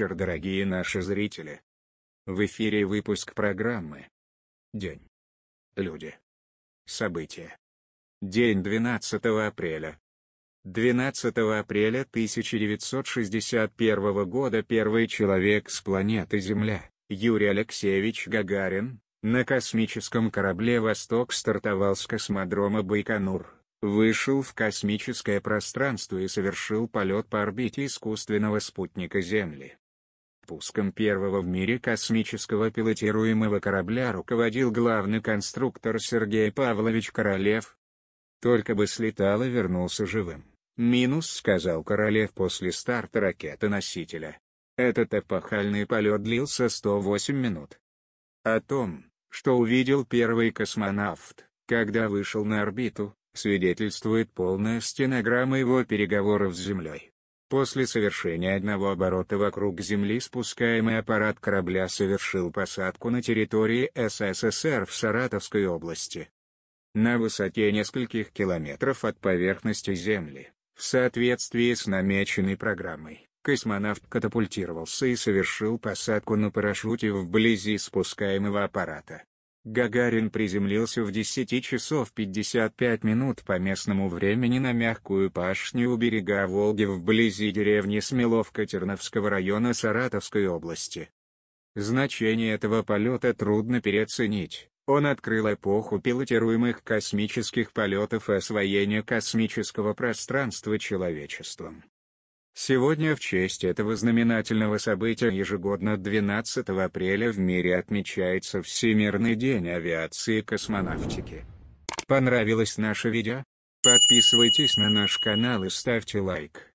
вечер, дорогие наши зрители. В эфире выпуск программы День. Люди. События. День 12 апреля. 12 апреля 1961 года первый человек с планеты Земля, Юрий Алексеевич Гагарин, на космическом корабле «Восток» стартовал с космодрома Байконур, вышел в космическое пространство и совершил полет по орбите искусственного спутника Земли запуском первого в мире космического пилотируемого корабля руководил главный конструктор Сергей Павлович Королев. Только бы слетал и вернулся живым. «Минус», — сказал Королев после старта ракеты-носителя. Этот эпохальный полет длился 108 минут. О том, что увидел первый космонавт, когда вышел на орбиту, свидетельствует полная стенограмма его переговоров с Землей. После совершения одного оборота вокруг Земли спускаемый аппарат корабля совершил посадку на территории СССР в Саратовской области. На высоте нескольких километров от поверхности Земли, в соответствии с намеченной программой, космонавт катапультировался и совершил посадку на парашюте вблизи спускаемого аппарата. Гагарин приземлился в 10 часов 55 минут по местному времени на мягкую пашню у берега Волги вблизи деревни Смеловка Терновского района Саратовской области. Значение этого полета трудно переоценить. Он открыл эпоху пилотируемых космических полетов и освоения космического пространства человечеством. Сегодня в честь этого знаменательного события ежегодно 12 апреля в мире отмечается Всемирный день авиации и космонавтики. Понравилось наше видео? Подписывайтесь на наш канал и ставьте лайк.